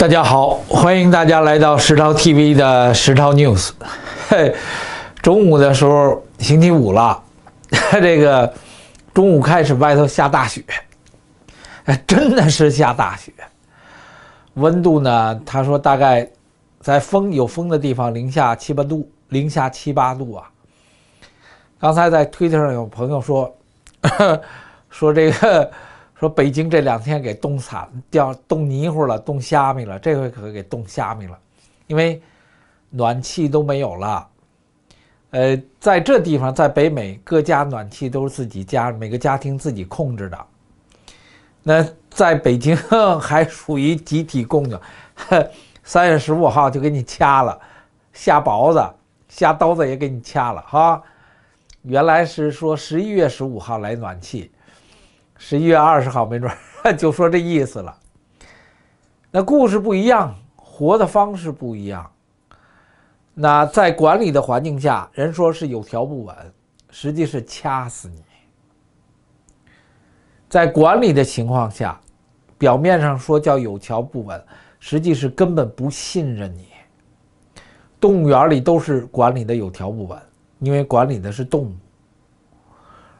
大家好，欢迎大家来到石涛 TV 的石涛 News。嘿，中午的时候，星期五了，这个中午开始外头下大雪，真的是下大雪。温度呢，他说大概在风有风的地方零下七八度，零下七八度啊。刚才在推特上有朋友说，说这个。说北京这两天给冻惨掉，冻泥糊了，冻虾米了。这回可给冻虾米了，因为暖气都没有了。呃，在这地方，在北美各家暖气都是自己家每个家庭自己控制的。那在北京 还属于集体供呵三月十五号就给你掐了，下雹子，下刀子也给你掐了哈。原来是说十一月十五号来暖气。十一月二十号，没准 就说这意思了。那故事不一样，活的方式不一样。那在管理的环境下，人说是有条不紊，实际是掐死你。在管理的情况下，表面上说叫有条不紊，实际是根本不信任你。动物园里都是管理的有条不紊，因为管理的是动物。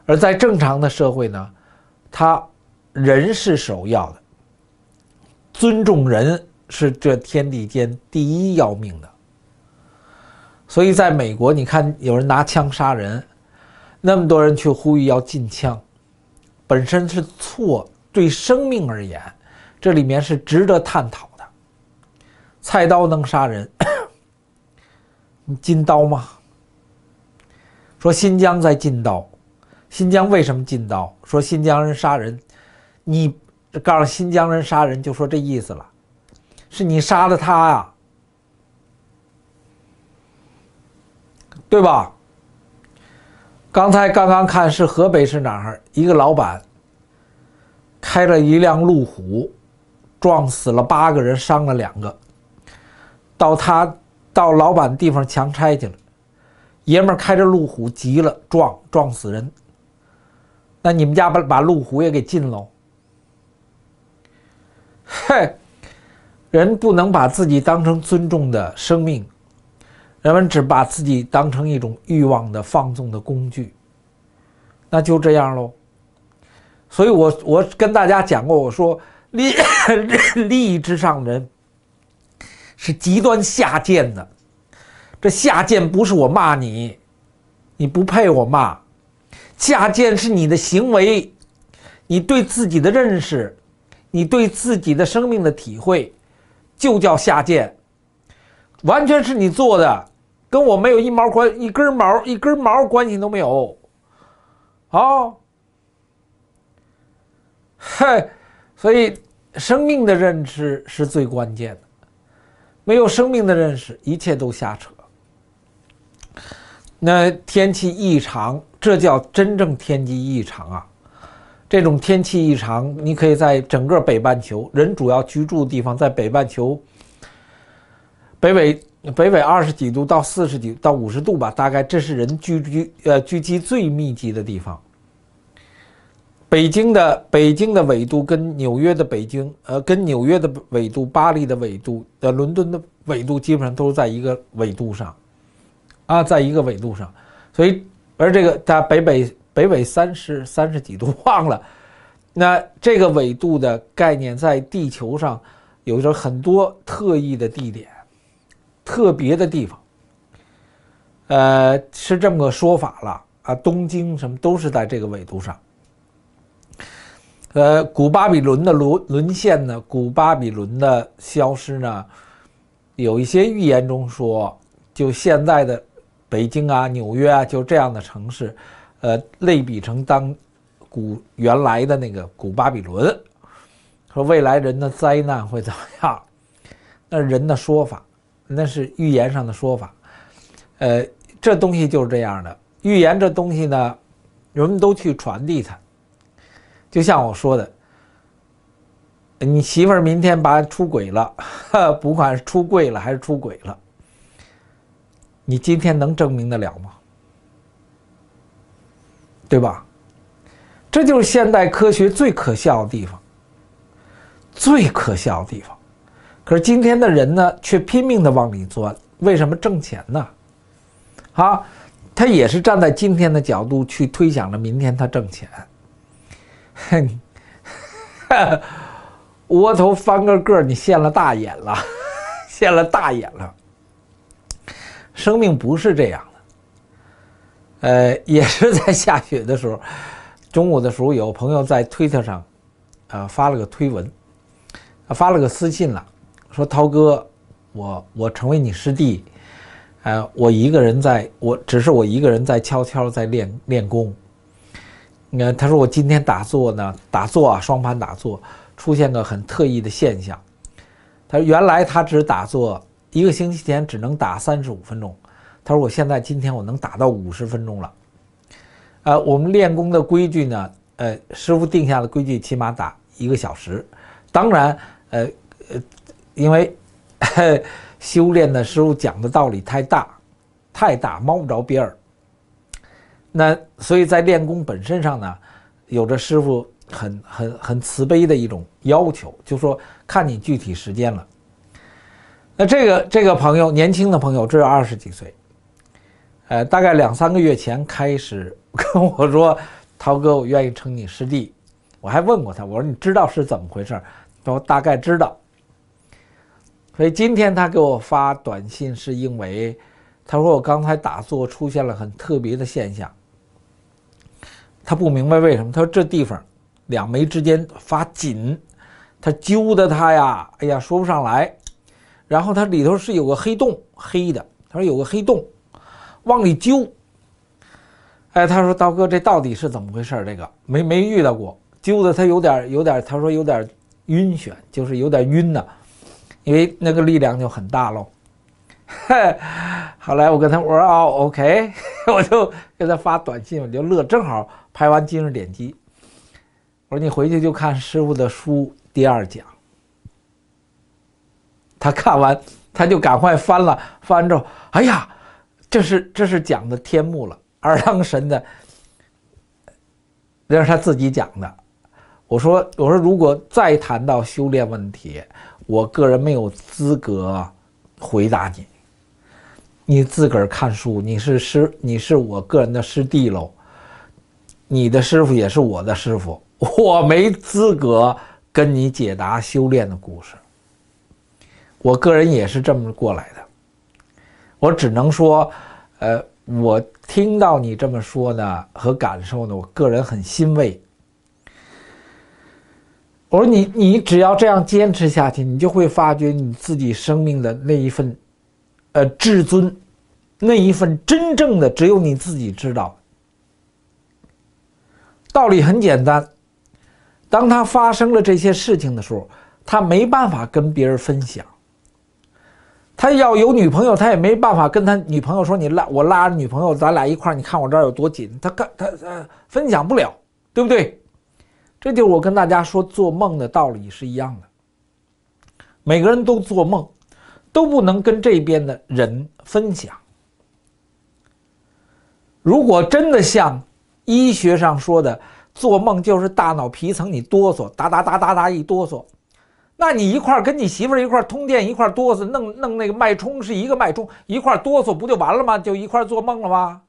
而在正常的社会呢？他，人是首要的，尊重人是这天地间第一要命的。所以，在美国，你看有人拿枪杀人，那么多人却呼吁要禁枪，本身是错。对生命而言，这里面是值得探讨的。菜刀能杀人，你 禁刀吗？说新疆在禁刀。新疆为什么禁刀？说新疆人杀人，你告诉新疆人杀人，就说这意思了，是你杀了他呀，对吧？刚才刚刚看是河北是哪儿？一个老板开了一辆路虎，撞死了八个人，伤了两个。到他到老板地方强拆去了，爷们儿开着路虎急了，撞撞死人。那你们家把把路虎也给禁喽？嘿，人不能把自己当成尊重的生命，人们只把自己当成一种欲望的放纵的工具。那就这样喽。所以我我跟大家讲过，我说利 利益至上的人是极端下贱的。这下贱不是我骂你，你不配我骂。下贱是你的行为，你对自己的认识，你对自己的生命的体会，就叫下贱，完全是你做的，跟我没有一毛关一根毛一根毛关系都没有，啊，嗨，所以生命的认识是最关键的，没有生命的认识，一切都瞎扯。那天气异常。这叫真正天气异常啊！这种天气异常，你可以在整个北半球，人主要居住的地方在北半球，北纬北纬二十几度到四十几到五十度吧，大概这是人居呃聚集最密集的地方。北京的北京的纬度跟纽约的北京，呃，跟纽约的纬度、巴黎的纬度、呃，伦敦的纬度基本上都是在一个纬度上，啊，在一个纬度上，所以。而这个它北北北纬三十三十几度忘了，那这个纬度的概念在地球上有着很多特异的地点、特别的地方。呃，是这么个说法了啊，东京什么都是在这个纬度上。呃，古巴比伦的沦沦陷呢，古巴比伦的消失呢，有一些预言中说，就现在的。北京啊，纽约啊，就这样的城市，呃，类比成当古原来的那个古巴比伦，说未来人的灾难会怎么样？那人的说法，那是预言上的说法，呃，这东西就是这样的。预言这东西呢，人们都去传递它，就像我说的，你媳妇儿明天把出轨了，不管是出柜了还是出轨了。你今天能证明得了吗？对吧？这就是现代科学最可笑的地方，最可笑的地方。可是今天的人呢，却拼命的往里钻。为什么挣钱呢？啊，他也是站在今天的角度去推想了明天他挣钱。哼，哈，窝头翻个个，你现了大眼了，现 了大眼了。生命不是这样的，呃，也是在下雪的时候，中午的时候，有朋友在推特上，呃，发了个推文，发了个私信了，说涛哥，我我成为你师弟，呃，我一个人在，我只是我一个人在悄悄在练练功，你看，他说我今天打坐呢，打坐啊，双盘打坐，出现个很特异的现象，他原来他只打坐。一个星期前只能打三十五分钟，他说：“我现在今天我能打到五十分钟了。”呃，我们练功的规矩呢？呃，师傅定下的规矩，起码打一个小时。当然，呃，因为 修炼的师傅讲的道理太大，太大，摸不着边儿。那所以在练功本身上呢，有着师傅很很很慈悲的一种要求，就说看你具体时间了。那这个这个朋友，年轻的朋友，只有二十几岁，呃，大概两三个月前开始 跟我说：“涛哥，我愿意称你师弟。”我还问过他，我说：“你知道是怎么回事？”他说：“大概知道。”所以今天他给我发短信，是因为他说：“我刚才打坐出现了很特别的现象。”他不明白为什么，他说：“这地方两眉之间发紧，他揪的他呀，哎呀，说不上来。”然后它里头是有个黑洞，黑的。他说有个黑洞，往里揪。哎，他说刀哥，这到底是怎么回事？这个没没遇到过，揪的他有点有点，他说有点晕眩，就是有点晕呐，因为那个力量就很大喽。后来我跟他我说哦 o k 我就给他发短信，我就乐，正好拍完今日点击，我说你回去就看师傅的书第二讲。他看完，他就赶快翻了翻之后，哎呀，这是这是讲的天目了，二郎神的，那是他自己讲的。我说我说，如果再谈到修炼问题，我个人没有资格回答你。你自个儿看书，你是师，你是我个人的师弟喽，你的师傅也是我的师傅，我没资格跟你解答修炼的故事。我个人也是这么过来的，我只能说，呃，我听到你这么说呢和感受呢，我个人很欣慰。我说你，你只要这样坚持下去，你就会发觉你自己生命的那一份，呃，至尊，那一份真正的只有你自己知道。道理很简单，当他发生了这些事情的时候，他没办法跟别人分享。他要有女朋友，他也没办法跟他女朋友说你拉我拉着女朋友咱俩一块儿，你看我这儿有多紧，他干他他分享不了，对不对？这就是我跟大家说做梦的道理是一样的。每个人都做梦，都不能跟这边的人分享。如果真的像医学上说的，做梦就是大脑皮层你哆嗦，哒哒哒哒哒一哆嗦。那你一块儿跟你媳妇儿一块儿通电一块儿哆嗦，弄弄那个脉冲是一个脉冲，一块儿哆嗦不就完了吗？就一块儿做梦了吗？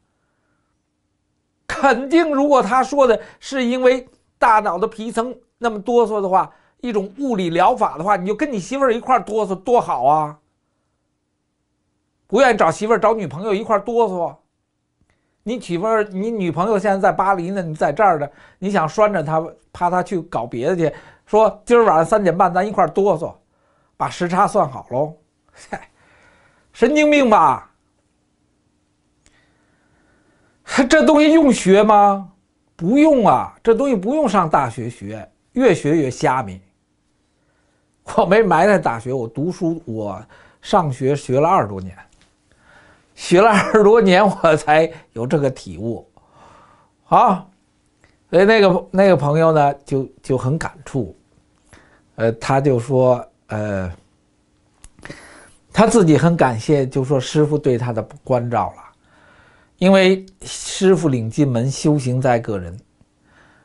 肯定，如果他说的是因为大脑的皮层那么哆嗦的话，一种物理疗法的话，你就跟你媳妇儿一块儿哆嗦多好啊！不愿意找媳妇儿找女朋友一块儿哆嗦，你媳妇儿你女朋友现在在巴黎呢，你在这儿呢，你想拴着她，怕她去搞别的去。说今儿晚上三点半咱一块哆嗦，把时差算好喽。嗨，神经病吧？这东西用学吗？不用啊，这东西不用上大学学，越学越虾米。我没埋在大学，我读书，我上学学了二十多年，学了二十多年，我才有这个体悟。好，所以那个那个朋友呢，就就很感触。呃，他就说，呃，他自己很感谢，就说师傅对他的关照了，因为师傅领进门，修行在个人，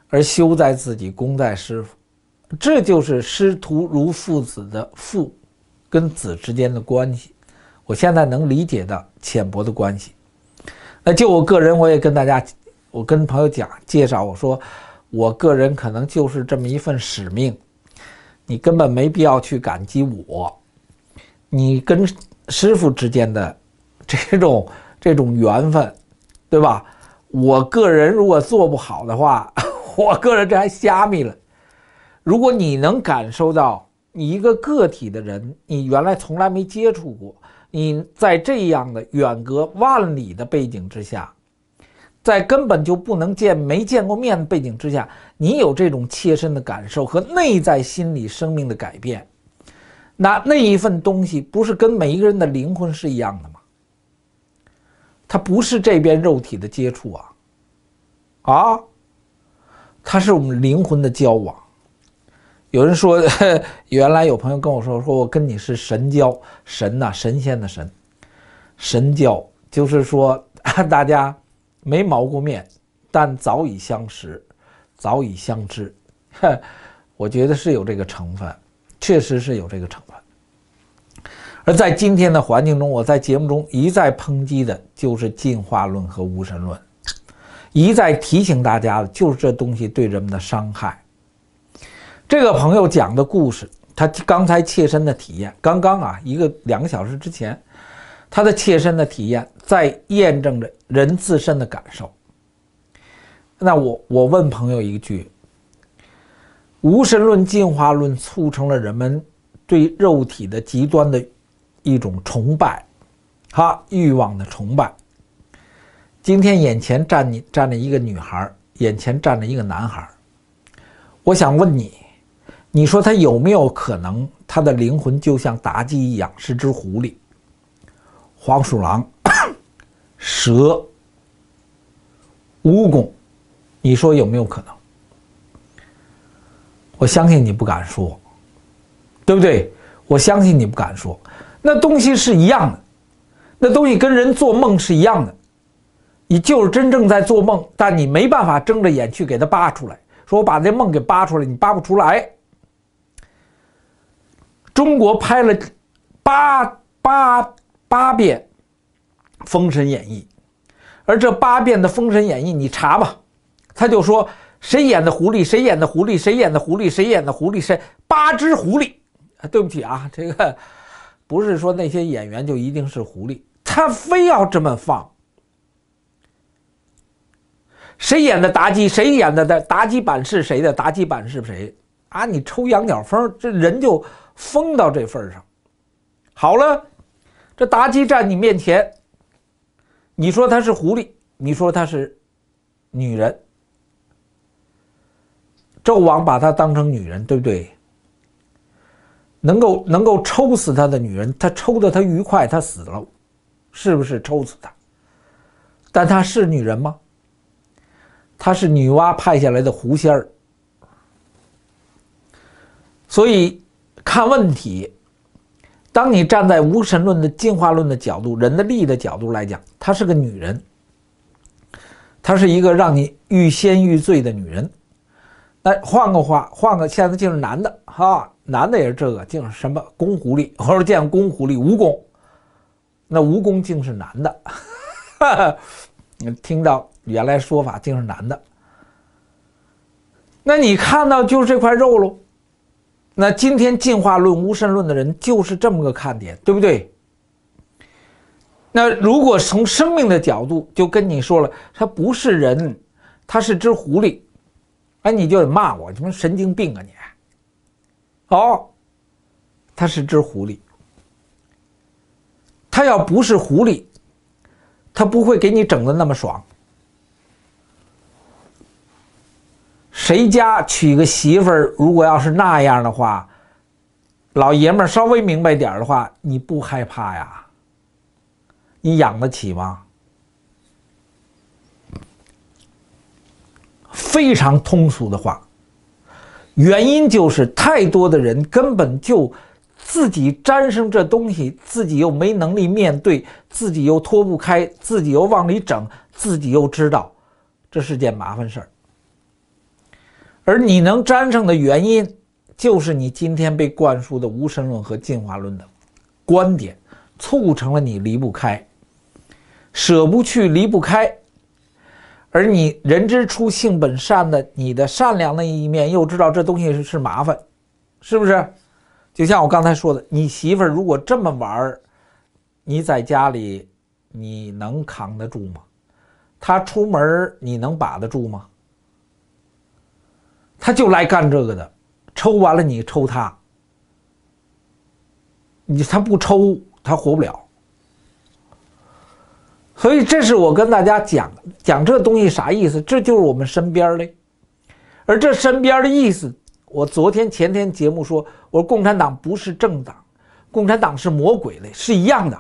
而修在自己，功在师傅，这就是师徒如父子的父跟子之间的关系。我现在能理解的浅薄的关系。那就我个人，我也跟大家，我跟朋友讲介绍，我说我个人可能就是这么一份使命。你根本没必要去感激我，你跟师傅之间的这种这种缘分，对吧？我个人如果做不好的话，我个人这还瞎米了。如果你能感受到，你一个个体的人，你原来从来没接触过，你在这样的远隔万里的背景之下。在根本就不能见、没见过面的背景之下，你有这种切身的感受和内在心理生命的改变，那那一份东西不是跟每一个人的灵魂是一样的吗？它不是这边肉体的接触啊，啊，它是我们灵魂的交往。有人说，原来有朋友跟我说，说我跟你是神交，神呐，神仙的神，神交就是说 大家。没毛过面，但早已相识，早已相知。我觉得是有这个成分，确实是有这个成分。而在今天的环境中，我在节目中一再抨击的就是进化论和无神论，一再提醒大家的就是这东西对人们的伤害。这个朋友讲的故事，他刚才切身的体验，刚刚啊，一个两个小时之前。他的切身的体验在验证着人自身的感受。那我我问朋友一句：无神论、进化论促成了人们对肉体的极端的一种崇拜，哈，欲望的崇拜。今天眼前站你站着一个女孩，眼前站着一个男孩，我想问你，你说他有没有可能，他的灵魂就像妲己一样，是只狐狸？黄鼠狼、蛇、蜈蚣，你说有没有可能？我相信你不敢说，对不对？我相信你不敢说，那东西是一样的，那东西跟人做梦是一样的，你就是真正在做梦，但你没办法睁着眼去给它扒出来。说我把这梦给扒出来，你扒不出来。中国拍了八八。八遍《封神演义》，而这八遍的《封神演义》，你查吧。他就说谁演的狐狸，谁演的狐狸，谁演的狐狸，谁演的狐狸，谁八只狐狸。对不起啊，这个不是说那些演员就一定是狐狸，他非要这么放。谁演的妲己，谁演的的妲己版是谁的？妲己版是谁？啊，你抽羊角风，这人就疯到这份上。好了。这妲己站你面前，你说她是狐狸，你说她是女人，纣王把她当成女人，对不对？能够能够抽死她的女人，他抽的她愉快，她死了，是不是抽死她？但她是女人吗？她是女娲派下来的狐仙儿，所以看问题。当你站在无神论的进化论的角度、人的利益的角度来讲，她是个女人，她是一个让你欲仙欲醉的女人。那换个话，换个现在竟是男的哈，男的也是这个，竟是什么公狐狸？或 者见公狐狸蜈蚣，那蜈蚣竟是男的，你 听到原来说法竟是男的，那你看到就是这块肉喽。那今天进化论、无神论的人就是这么个看点，对不对？那如果从生命的角度，就跟你说了，他不是人，他是只狐狸，哎，你就得骂我，什么神经病啊你？哦，他是只狐狸，他要不是狐狸，他不会给你整的那么爽。谁家娶个媳妇儿，如果要是那样的话，老爷们儿稍微明白点儿的话，你不害怕呀？你养得起吗？非常通俗的话，原因就是太多的人根本就自己沾上这东西，自己又没能力面对，自己又脱不开，自己又往里整，自己又知道这是件麻烦事儿。而你能沾上的原因，就是你今天被灌输的无神论和进化论的观点，促成了你离不开、舍不去、离不开。而你“人之初，性本善”的你的善良的一面，又知道这东西是是麻烦，是不是？就像我刚才说的，你媳妇如果这么玩儿，你在家里你能扛得住吗？她出门你能把得住吗？他就来干这个的，抽完了你抽他，你他不抽他活不了。所以这是我跟大家讲讲这东西啥意思，这就是我们身边的，而这身边的意思，我昨天前天节目说，我说共产党不是政党，共产党是魔鬼的，是一样的。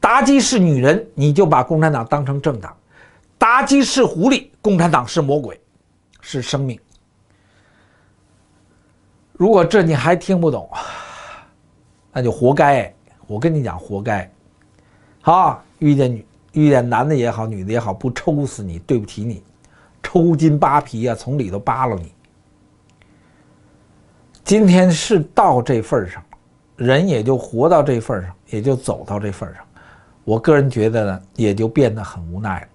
妲己是女人，你就把共产党当成政党。妲己是狐狸，共产党是魔鬼，是生命。如果这你还听不懂，那就活该。我跟你讲，活该！好，遇见女、遇见男的也好，女的也好，不抽死你，对不起你，抽筋扒皮啊，从里头扒了你。今天是到这份儿上，人也就活到这份儿上，也就走到这份儿上。我个人觉得呢，也就变得很无奈了。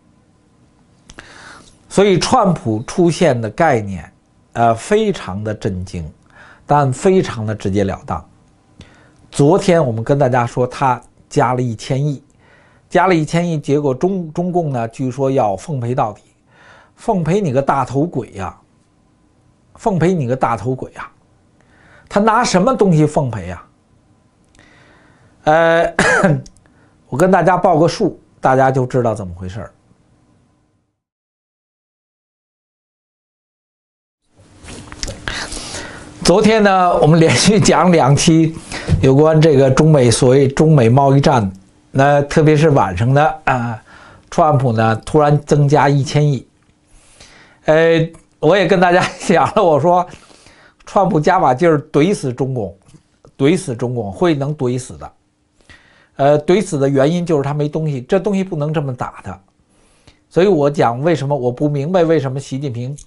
所以，川普出现的概念，呃，非常的震惊，但非常的直截了当。昨天我们跟大家说，他加了一千亿，加了一千亿，结果中中共呢，据说要奉陪到底，奉陪你个大头鬼呀，奉陪你个大头鬼呀，他拿什么东西奉陪呀？呃，我跟大家报个数，大家就知道怎么回事儿。昨天呢，我们连续讲两期有关这个中美所谓中美贸易战，那特别是晚上的啊，川普呢突然增加一千亿，呃，我也跟大家讲了，我说，川普加把劲儿怼死中共，怼死中共会能怼死的，呃，怼死的原因就是他没东西，这东西不能这么打他，所以我讲为什么我不明白为什么习近平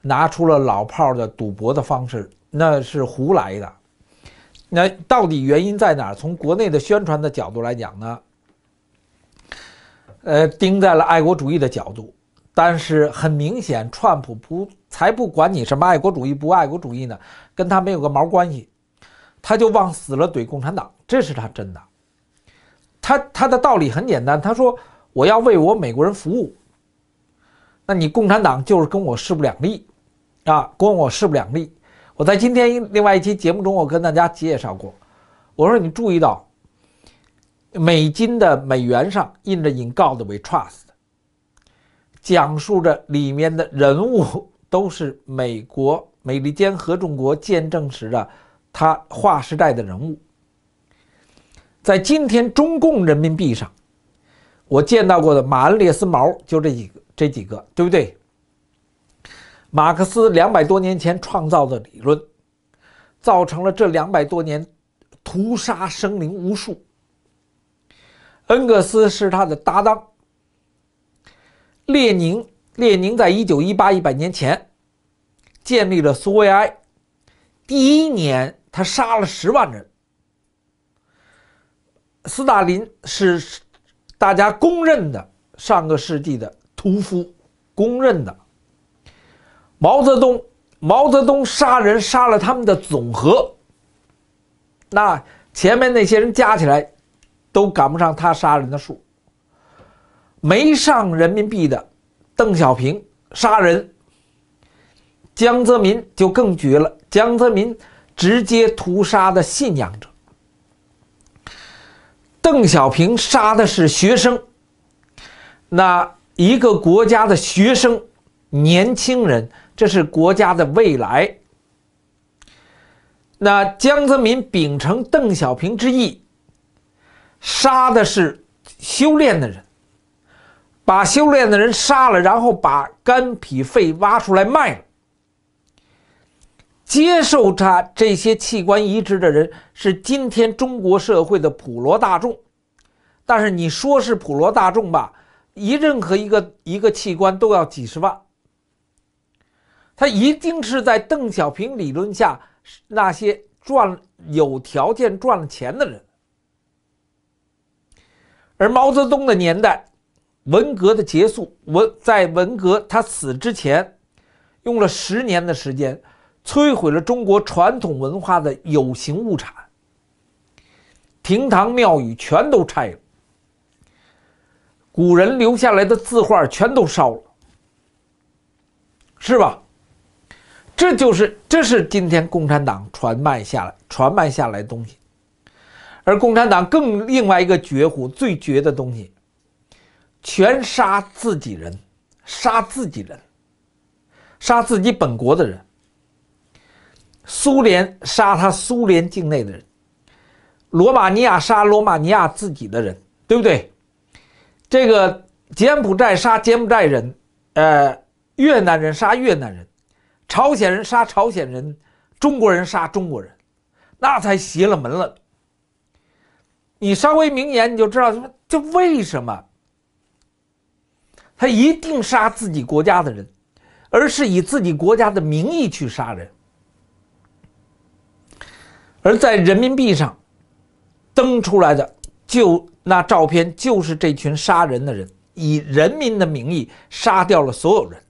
拿出了老炮儿的赌博的方式。那是胡来的，那到底原因在哪儿？从国内的宣传的角度来讲呢，呃，盯在了爱国主义的角度，但是很明显，川普不才不管你什么爱国主义不爱国主义呢，跟他没有个毛关系，他就往死了怼共产党，这是他真的。他他的道理很简单，他说我要为我美国人服务，那你共产党就是跟我势不两立，啊，跟我势不两立。我在今天另外一期节目中，我跟大家介绍过，我说你注意到美金的美元上印着 “In God We Trust”，讲述着里面的人物都是美国美利坚合众国见证时的他划时代的人物。在今天中共人民币上，我见到过的马恩列斯毛就这几个，这几个对不对？马克思两百多年前创造的理论，造成了这两百多年屠杀生灵无数。恩格斯是他的搭档。列宁列宁在一九一八一百年前建立了苏维埃，第一年他杀了十万人。斯大林是大家公认的上个世纪的屠夫，公认的。毛泽东，毛泽东杀人杀了他们的总和。那前面那些人加起来，都赶不上他杀人的数。没上人民币的，邓小平杀人。江泽民就更绝了，江泽民直接屠杀的信仰者。邓小平杀的是学生，那一个国家的学生、年轻人。这是国家的未来。那江泽民秉承邓小平之意，杀的是修炼的人，把修炼的人杀了，然后把肝、脾、肺挖出来卖了。接受他这些器官移植的人是今天中国社会的普罗大众，但是你说是普罗大众吧，一任何一个一个器官都要几十万。他一定是在邓小平理论下那些赚有条件赚了钱的人，而毛泽东的年代，文革的结束，文在文革他死之前，用了十年的时间，摧毁了中国传统文化的有形物产，亭堂庙宇全都拆了，古人留下来的字画全都烧了，是吧？这就是这是今天共产党传卖下来传卖下来东西，而共产党更另外一个绝乎最绝的东西，全杀自己人，杀自己人，杀自己本国的人。苏联杀他苏联境内的人，罗马尼亚杀罗马尼亚自己的人，对不对？这个柬埔寨杀柬埔寨人，呃，越南人杀越南人。朝鲜人杀朝鲜人，中国人杀中国人，那才邪了门了。你稍微明言，你就知道什么这为什么他一定杀自己国家的人，而是以自己国家的名义去杀人。而在人民币上登出来的，就那照片就是这群杀人的人以人民的名义杀掉了所有人。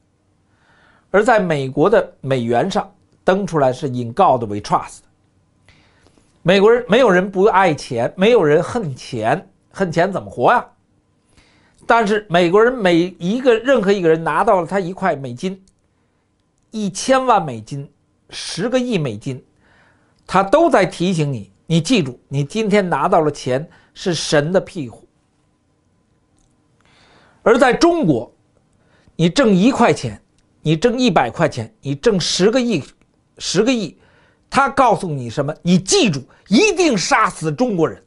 而在美国的美元上登出来是 “In God We Trust”。美国人没有人不爱钱，没有人恨钱，恨钱怎么活呀？但是美国人每一个任何一个人拿到了他一块美金、一千万美金、十个亿美金，他都在提醒你：你记住，你今天拿到了钱是神的庇护。而在中国，你挣一块钱。你挣一百块钱，你挣十个亿，十个亿，他告诉你什么？你记住，一定杀死中国人。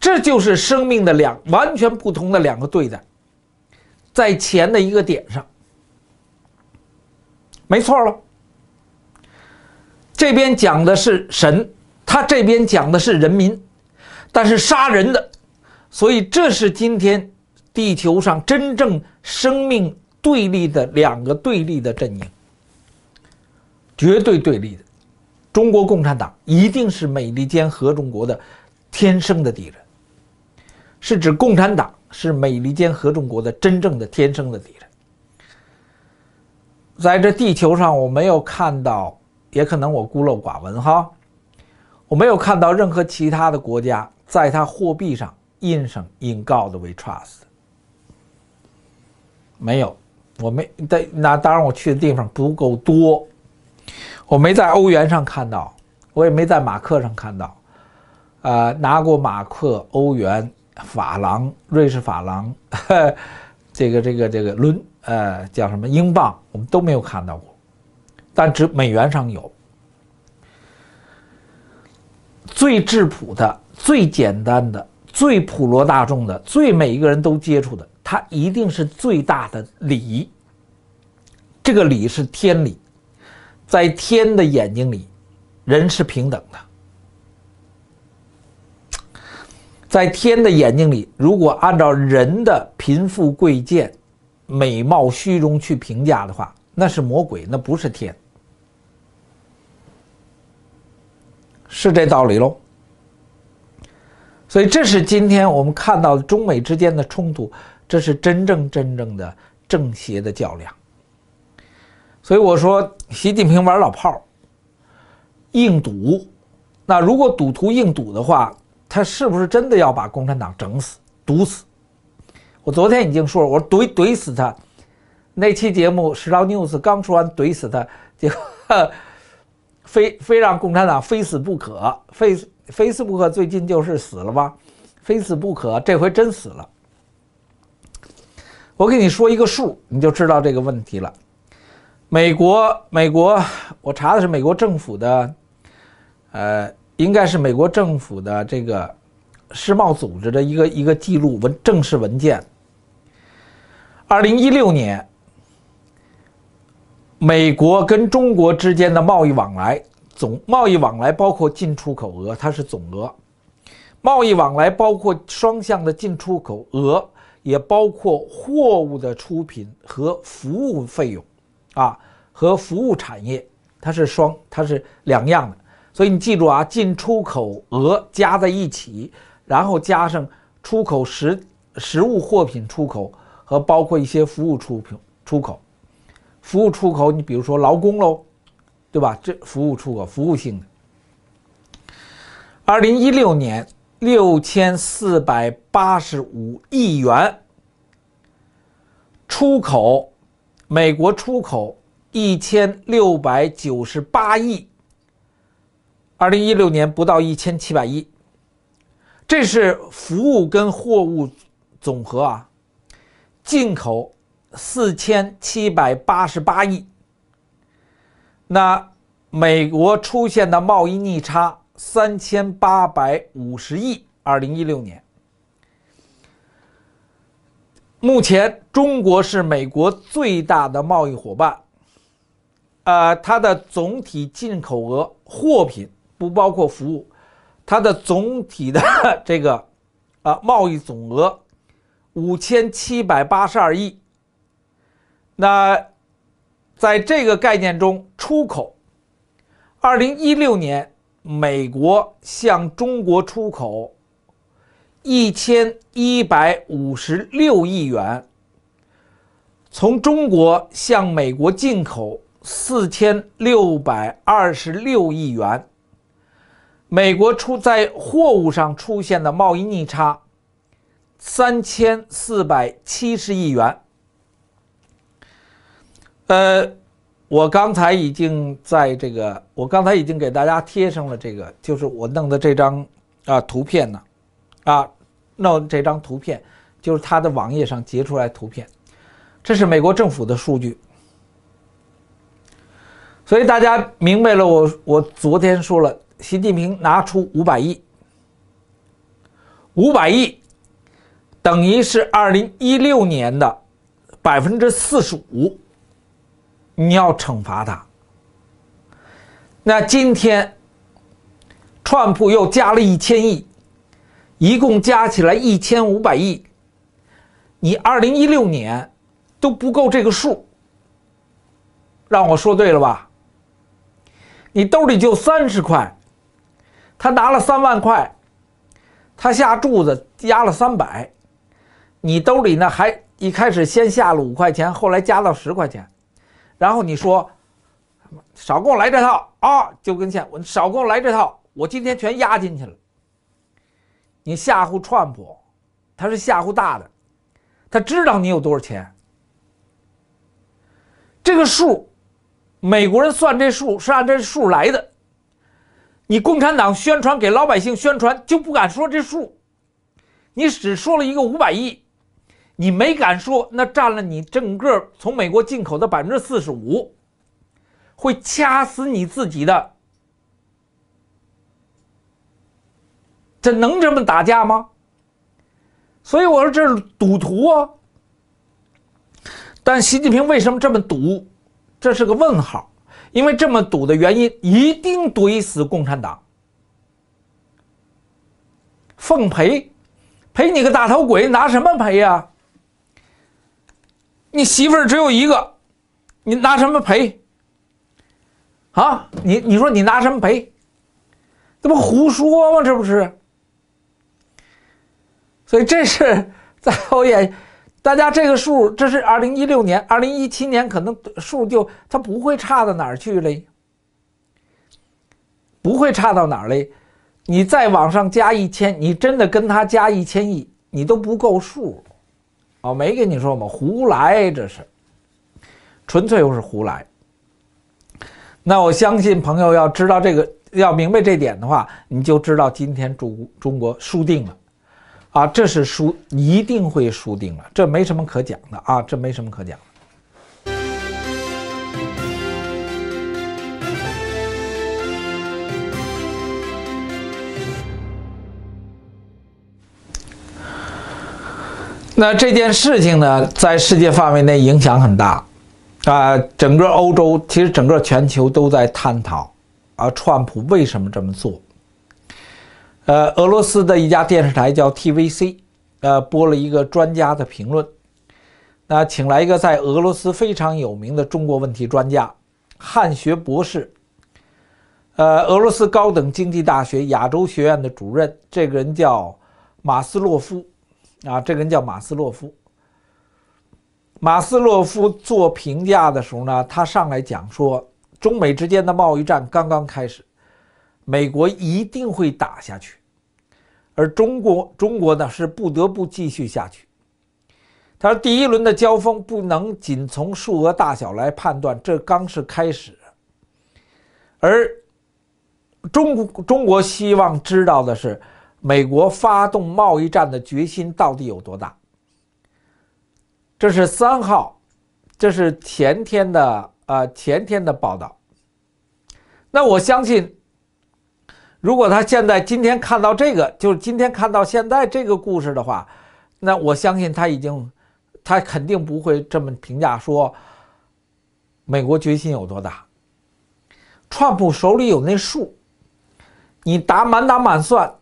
这就是生命的两完全不同的两个对待，在钱的一个点上，没错了。这边讲的是神，他这边讲的是人民，但是杀人的。所以，这是今天地球上真正生命对立的两个对立的阵营，绝对对立的。中国共产党一定是美利坚合众国的天生的敌人，是指共产党是美利坚合众国的真正的天生的敌人。在这地球上，我没有看到，也可能我孤陋寡闻哈，我没有看到任何其他的国家在它货币上。印上 “In God We Trust”。没有，我没在那当然我去的地方不够多，我没在欧元上看到，我也没在马克上看到，呃，拿过马克、欧元、法郎、瑞士法郎，这个、这个、这个伦，呃，叫什么英镑，我们都没有看到过，但只美元上有。最质朴的，最简单的。最普罗大众的，最每一个人都接触的，它一定是最大的理。这个理是天理，在天的眼睛里，人是平等的。在天的眼睛里，如果按照人的贫富贵贱、美貌虚荣去评价的话，那是魔鬼，那不是天。是这道理喽？所以，这是今天我们看到的中美之间的冲突，这是真正真正的正邪的较量。所以我说，习近平玩老炮硬赌。那如果赌徒硬赌的话，他是不是真的要把共产党整死、毒死？我昨天已经说了，我说怼怼死他。那期节目《时道 news》刚说完怼死他，就 非非让共产党非死不可，非。Facebook 最近就是死了吧？非死不可，这回真死了。我给你说一个数，你就知道这个问题了。美国，美国，我查的是美国政府的，呃，应该是美国政府的这个世贸组织的一个一个记录文，正式文件。二零一六年，美国跟中国之间的贸易往来。总贸易往来包括进出口额，它是总额。贸易往来包括双向的进出口额，也包括货物的出品和服务费用，啊和服务产业，它是双，它是两样的。所以你记住啊，进出口额加在一起，然后加上出口实实物货品出口和包括一些服务出品出口，服务出口，你比如说劳工喽。对吧？这服务出口，服务性的。二零一六年六千四百八十五亿元出口，美国出口一千六百九十八亿。二零一六年不到一千七百亿，这是服务跟货物总和啊。进口四千七百八十八亿。那美国出现的贸易逆差三千八百五十亿，二零一六年。目前中国是美国最大的贸易伙伴，呃，它的总体进口额货品不包括服务，它的总体的这个啊贸易总额五千七百八十二亿。那。在这个概念中，出口，二零一六年，美国向中国出口一千一百五十六亿元，从中国向美国进口四千六百二十六亿元，美国出在货物上出现的贸易逆差三千四百七十亿元。呃，我刚才已经在这个，我刚才已经给大家贴上了这个，就是我弄的这张啊图片呢，啊弄这张图片就是他的网页上截出来图片，这是美国政府的数据，所以大家明白了，我我昨天说了，习近平拿出五百亿，五百亿等于是二零一六年的百分之四十五。你要惩罚他。那今天，川普又加了一千亿，一共加起来一千五百亿。你二零一六年都不够这个数，让我说对了吧？你兜里就三十块，他拿了三万块，他下柱子压了三百，你兜里呢还一开始先下了五块钱，后来加到十块钱。然后你说，少跟我来这套啊！就跟前我少跟我来这套，我今天全压进去了。你吓唬川普，他是吓唬大的，他知道你有多少钱。这个数，美国人算这数是按这数来的。你共产党宣传给老百姓宣传就不敢说这数，你只说了一个五百亿。你没敢说，那占了你整个从美国进口的百分之四十五，会掐死你自己的。这能这么打架吗？所以我说这是赌徒啊。但习近平为什么这么赌？这是个问号。因为这么赌的原因，一定怼死共产党。奉陪，陪你个大头鬼，拿什么赔呀？你媳妇儿只有一个，你拿什么赔？啊，你你说你拿什么赔？这不胡说吗？这不是？所以这是 在我眼，大家这个数，这是二零一六年、二零一七年，可能数就它不会差到哪儿去嘞，不会差到哪儿嘞。你再往上加一千，你真的跟他加一千亿，你都不够数。哦，没跟你说，我们胡来，这是纯粹又是胡来。那我相信朋友要知道这个，要明白这点的话，你就知道今天中中国输定了。啊，这是输，一定会输定了，这没什么可讲的啊，这没什么可讲。那这件事情呢，在世界范围内影响很大，啊，整个欧洲，其实整个全球都在探讨，啊，川普为什么这么做？呃，俄罗斯的一家电视台叫 TVC，呃，播了一个专家的评论，那请来一个在俄罗斯非常有名的中国问题专家，汉学博士，呃，俄罗斯高等经济大学亚洲学院的主任，这个人叫马斯洛夫。啊，这个人叫马斯洛夫。马斯洛夫做评价的时候呢，他上来讲说，中美之间的贸易战刚刚开始，美国一定会打下去，而中国中国呢是不得不继续下去。他说，第一轮的交锋不能仅从数额大小来判断，这刚是开始，而中中国希望知道的是。美国发动贸易战的决心到底有多大？这是三号，这是前天的，呃，前天的报道。那我相信，如果他现在今天看到这个，就是今天看到现在这个故事的话，那我相信他已经，他肯定不会这么评价说，美国决心有多大。川普手里有那数，你打满打满算。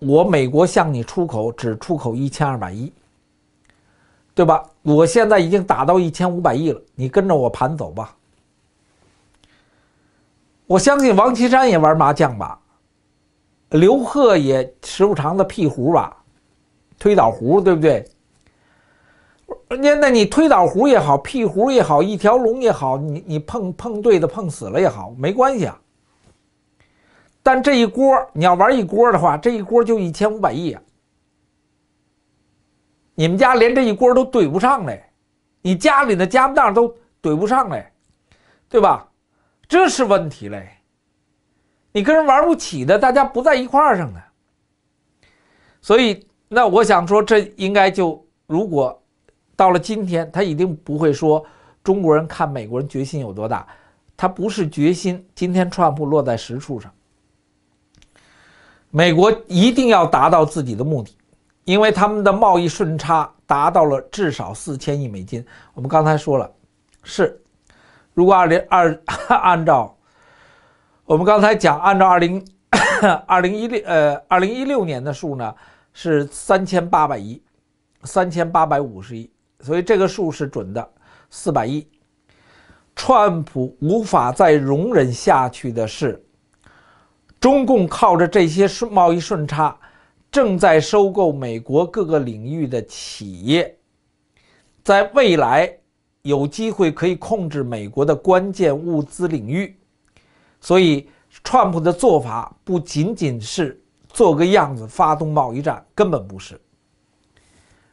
我美国向你出口只出口一千二百亿，对吧？我现在已经打到一千五百亿了，你跟着我盘走吧。我相信王岐山也玩麻将吧，刘贺也时不常的屁胡吧，推倒胡，对不对？那那你推倒胡也好，屁胡也好，一条龙也好，你你碰碰对的碰死了也好，没关系啊。但这一锅，你要玩一锅的话，这一锅就一千五百亿啊！你们家连这一锅都怼不上嘞，你家里的家当都怼不上嘞，对吧？这是问题嘞，你跟人玩不起的，大家不在一块儿上的。所以，那我想说，这应该就如果到了今天，他一定不会说中国人看美国人决心有多大，他不是决心。今天川普落在实处上。美国一定要达到自己的目的，因为他们的贸易顺差达到了至少四千亿美金。我们刚才说了，是如果二零二 按照我们刚才讲，按照二零 二零一六呃二零一六年的数呢，是三千八百亿，三千八百五十亿，所以这个数是准的四百亿。川普无法再容忍下去的是。中共靠着这些顺贸易顺差，正在收购美国各个领域的企业，在未来有机会可以控制美国的关键物资领域，所以，川普的做法不仅仅是做个样子发动贸易战，根本不是，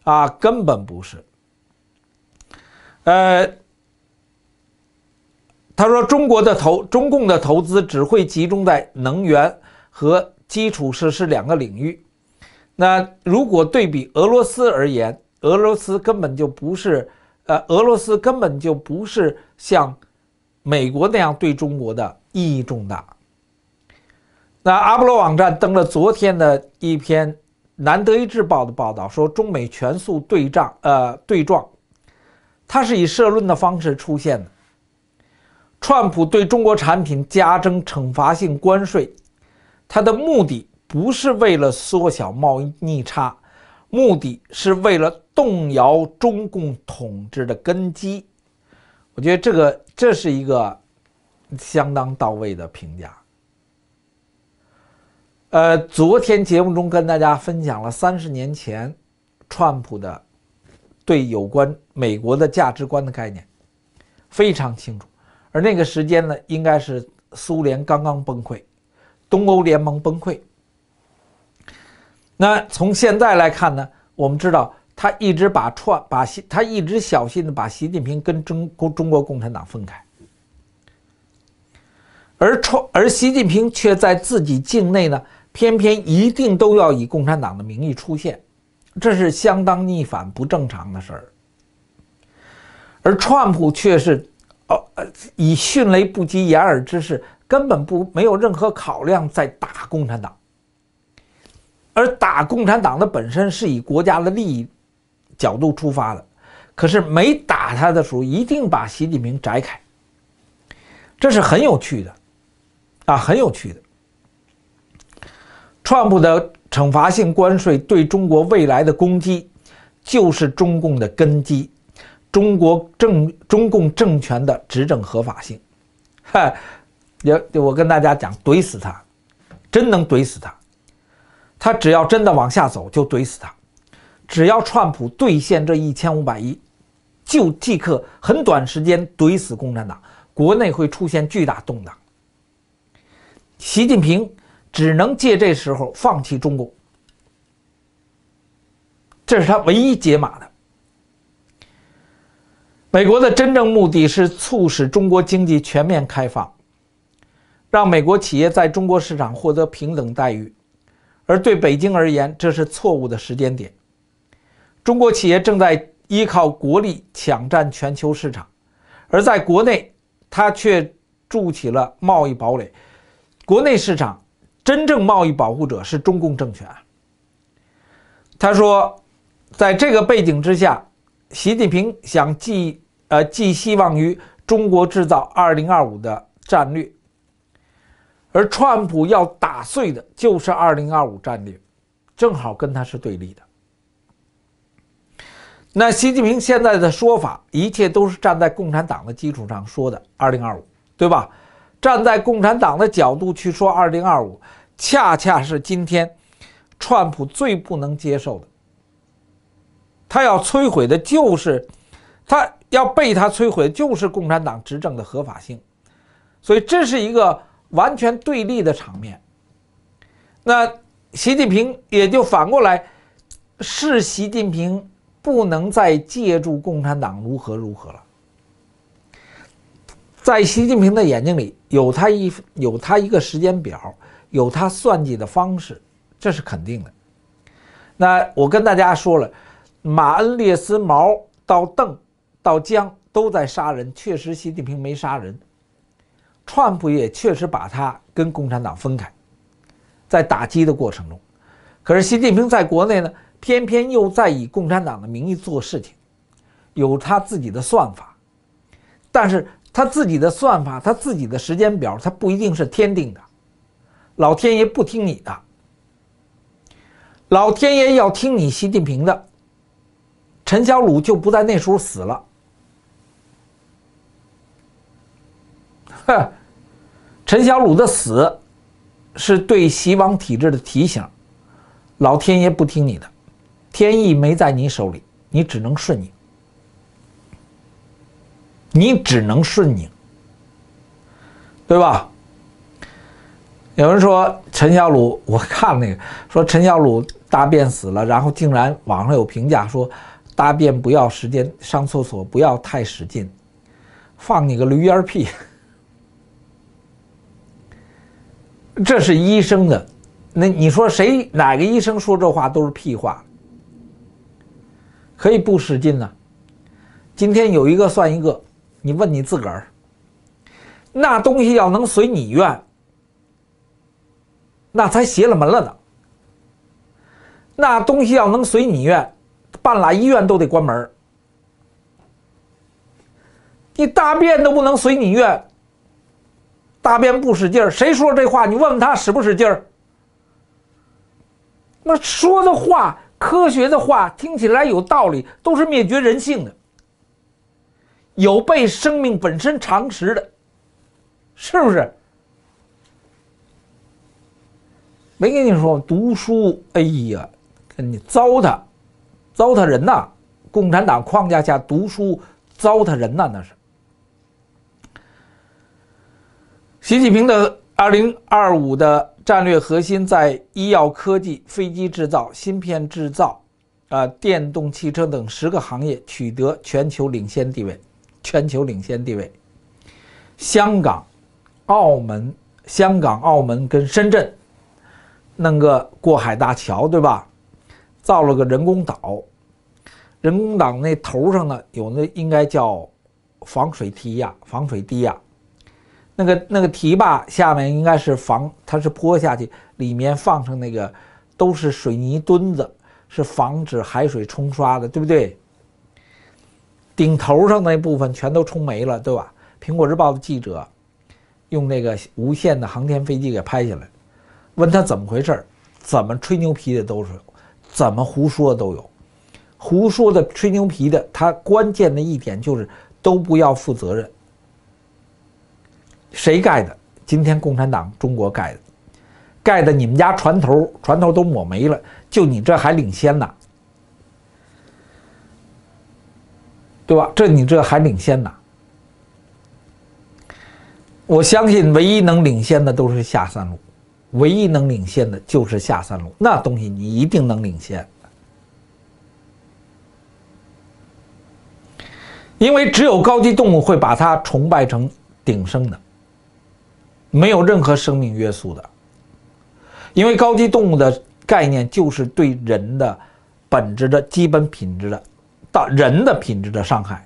啊，根本不是，呃。他说：“中国的投，中共的投资只会集中在能源和基础设施两个领域。那如果对比俄罗斯而言，俄罗斯根本就不是，呃，俄罗斯根本就不是像美国那样对中国的意义重大。”那阿波罗网站登了昨天的一篇南德意志报的报道，说中美全速对仗，呃，对撞。它是以社论的方式出现的。川普对中国产品加征惩罚性关税，他的目的不是为了缩小贸易逆差，目的是为了动摇中共统治的根基。我觉得这个这是一个相当到位的评价。呃，昨天节目中跟大家分享了三十年前川普的对有关美国的价值观的概念非常清楚。而那个时间呢，应该是苏联刚刚崩溃，东欧联盟崩溃。那从现在来看呢，我们知道他一直把串把习，他一直小心的把习近平跟中中国共产党分开。而串而习近平却在自己境内呢，偏偏一定都要以共产党的名义出现，这是相当逆反不正常的事儿。而川普却是。哦呃，以迅雷不及掩耳之势，根本不没有任何考量在打共产党，而打共产党的本身是以国家的利益角度出发的，可是没打他的时候，一定把习近平摘开，这是很有趣的，啊，很有趣的。川普的惩罚性关税对中国未来的攻击，就是中共的根基。中国政、中共政权的执政合法性，哈！也我跟大家讲，怼死他，真能怼死他。他只要真的往下走，就怼死他。只要川普兑现这一千五百亿，就即刻很短时间怼死共产党，国内会出现巨大动荡。习近平只能借这时候放弃中共，这是他唯一解码的。美国的真正目的是促使中国经济全面开放，让美国企业在中国市场获得平等待遇，而对北京而言，这是错误的时间点。中国企业正在依靠国力抢占全球市场，而在国内，它却筑起了贸易堡垒。国内市场真正贸易保护者是中共政权。他说，在这个背景之下，习近平想继呃，寄希望于中国制造二零二五的战略，而川普要打碎的就是二零二五战略，正好跟他是对立的。那习近平现在的说法，一切都是站在共产党的基础上说的二零二五，对吧？站在共产党的角度去说二零二五，恰恰是今天川普最不能接受的。他要摧毁的就是他。要被他摧毁，就是共产党执政的合法性，所以这是一个完全对立的场面。那习近平也就反过来，是习近平不能再借助共产党如何如何了。在习近平的眼睛里，有他一有他一个时间表，有他算计的方式，这是肯定的。那我跟大家说了，马恩列斯毛到邓。到江都在杀人，确实习近平没杀人，川普也确实把他跟共产党分开，在打击的过程中，可是习近平在国内呢，偏偏又在以共产党的名义做事情，有他自己的算法，但是他自己的算法，他自己的时间表，他不一定是天定的，老天爷不听你的，老天爷要听你习近平的，陈小鲁就不在那时候死了。哼，陈小鲁的死是对西王体制的提醒。老天爷不听你的，天意没在你手里，你只能顺应。你只能顺应，对吧？有人说陈小鲁，我看那个，说陈小鲁大便死了，然后竟然网上有评价说，大便不要时间上厕所不要太使劲，放你个驴儿屁！这是医生的，那你说谁哪个医生说这话都是屁话，可以不使劲呢？今天有一个算一个，你问你自个儿，那东西要能随你愿，那才邪了门了呢。那东西要能随你愿，半拉医院都得关门，你大便都不能随你愿。大便不使劲儿，谁说这话？你问问他使不使劲儿。那说的话，科学的话，听起来有道理，都是灭绝人性的，有悖生命本身常识的，是不是？没跟你说读书？哎呀，跟你糟蹋，糟蹋人呐！共产党框架下读书，糟蹋人呐，那是。习近平的二零二五的战略核心，在医药科技、飞机制造、芯片制造，啊，电动汽车等十个行业取得全球领先地位。全球领先地位。香港、澳门，香港、澳门跟深圳，弄个过海大桥，对吧？造了个人工岛，人工岛那头上呢，有那应该叫防水堤呀，防水堤呀。那个那个堤坝下面应该是防，它是坡下去，里面放上那个都是水泥墩子，是防止海水冲刷的，对不对？顶头上那部分全都冲没了，对吧？苹果日报的记者用那个无线的航天飞机给拍下来，问他怎么回事？怎么吹牛皮的都是，怎么胡说都有，胡说的吹牛皮的，他关键的一点就是都不要负责任。谁盖的？今天共产党中国盖的，盖的你们家船头船头都抹没了，就你这还领先呢，对吧？这你这还领先呢？我相信，唯一能领先的都是下三路，唯一能领先的就是下三路，那东西你一定能领先，因为只有高级动物会把它崇拜成顶生的。没有任何生命约束的，因为高级动物的概念就是对人的本质的基本品质的、大人的品质的伤害。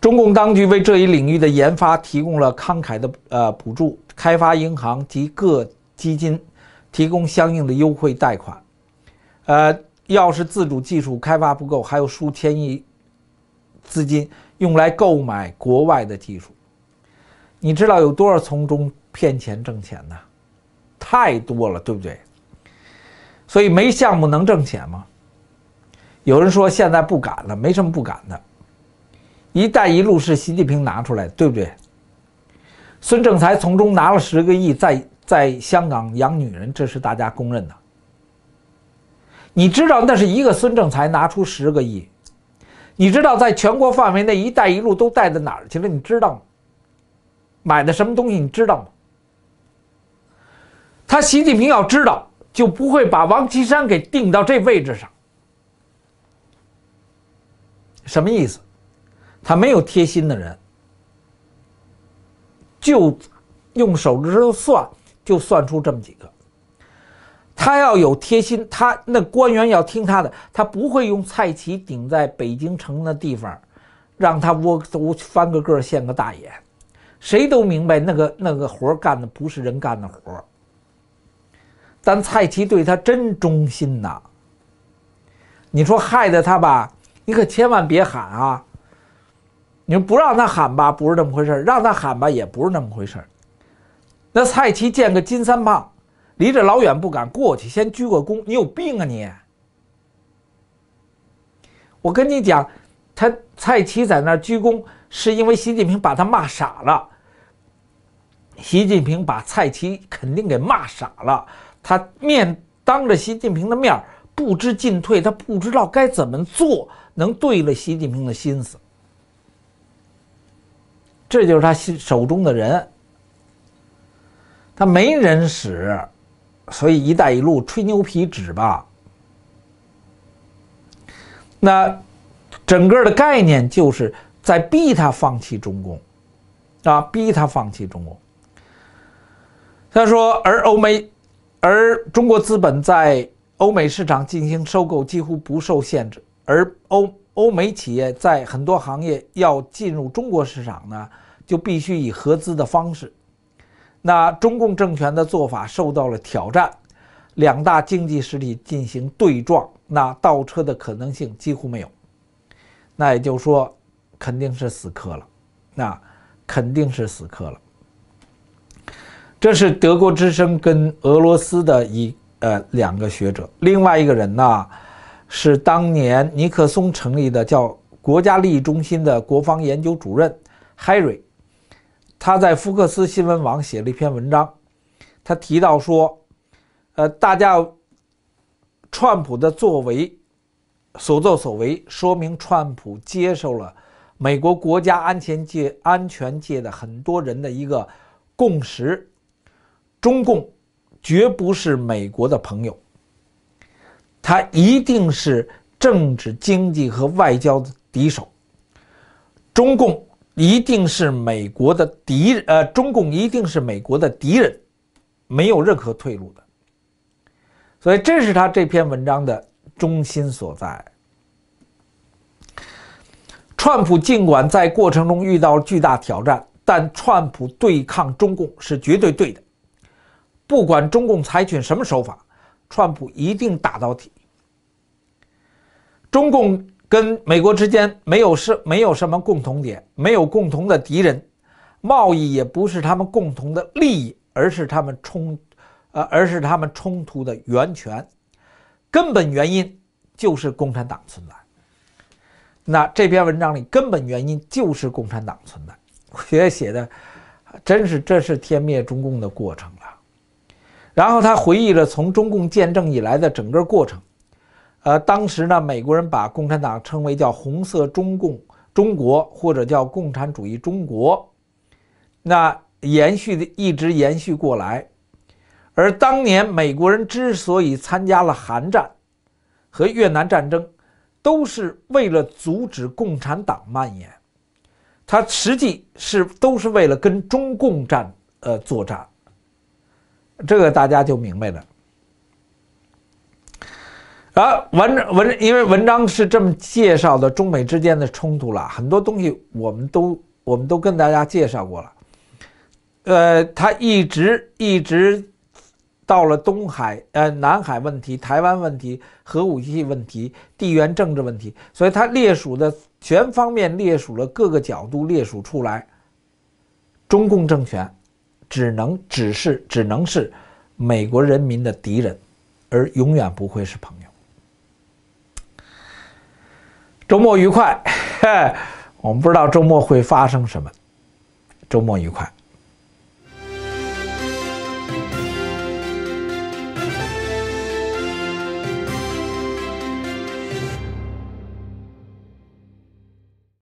中共当局为这一领域的研发提供了慷慨的呃补助，开发银行及各基金提供相应的优惠贷款，呃，要是自主技术开发不够，还有数千亿资金用来购买国外的技术。你知道有多少从中骗钱挣钱的，太多了，对不对？所以没项目能挣钱吗？有人说现在不敢了，没什么不敢的。一带一路是习近平拿出来，对不对？孙正才从中拿了十个亿，在在香港养女人，这是大家公认的。你知道那是一个孙正才拿出十个亿，你知道在全国范围内一带一路都带到哪儿去了？你知道吗？买的什么东西你知道吗？他习近平要知道，就不会把王岐山给定到这位置上。什么意思？他没有贴心的人，就用手指头算，就算出这么几个。他要有贴心，他那官员要听他的，他不会用蔡奇顶在北京城的地方，让他窝窝翻个个现个大眼。谁都明白那个那个活儿干的不是人干的活儿，但蔡奇对他真忠心呐。你说害得他吧，你可千万别喊啊。你说不让他喊吧，不是那么回事儿；让他喊吧，也不是那么回事儿。那蔡奇见个金三胖，离着老远不敢过去，先鞠个躬。你有病啊你！我跟你讲，他蔡奇在那儿鞠躬，是因为习近平把他骂傻了。习近平把蔡奇肯定给骂傻了。他面当着习近平的面不知进退，他不知道该怎么做能对了习近平的心思。这就是他心手中的人，他没人使，所以“一带一路”吹牛皮纸吧。那整个的概念就是在逼他放弃中共，啊，逼他放弃中共。他说：“而欧美，而中国资本在欧美市场进行收购几乎不受限制；而欧欧美企业在很多行业要进入中国市场呢，就必须以合资的方式。那中共政权的做法受到了挑战，两大经济实体进行对撞，那倒车的可能性几乎没有。那也就是说，肯定是死磕了。那肯定是死磕了。”这是德国之声跟俄罗斯的一呃两个学者，另外一个人呢，是当年尼克松成立的叫国家利益中心的国防研究主任 Harry，他在福克斯新闻网写了一篇文章，他提到说，呃，大家，川普的作为，所作所为，说明川普接受了美国国家安全界安全界的很多人的一个共识。中共绝不是美国的朋友，他一定是政治、经济和外交的敌手。中共一定是美国的敌人，呃，中共一定是美国的敌人，没有任何退路的。所以，这是他这篇文章的中心所在。川普尽管在过程中遇到巨大挑战，但川普对抗中共是绝对对的。不管中共采取什么手法，川普一定打到底。中共跟美国之间没有是没有什么共同点，没有共同的敌人，贸易也不是他们共同的利益，而是他们冲，呃，而是他们冲突的源泉。根本原因就是共产党存在。那这篇文章里根本原因就是共产党存在。我觉得写的，真是这是天灭中共的过程了。然后他回忆了从中共建政以来的整个过程，呃，当时呢，美国人把共产党称为叫“红色中共”中国或者叫“共产主义中国”，那延续的一直延续过来。而当年美国人之所以参加了韩战和越南战争，都是为了阻止共产党蔓延，他实际是都是为了跟中共战呃作战。这个大家就明白了。啊，文章文，因为文章是这么介绍的，中美之间的冲突了很多东西，我们都我们都跟大家介绍过了。呃，他一直一直到了东海、呃南海问题、台湾问题、核武器问题、地缘政治问题，所以他列数的全方面列数了各个角度列数出来，中共政权。只能只是只能是美国人民的敌人，而永远不会是朋友。周末愉快，我们不知道周末会发生什么。周末愉快。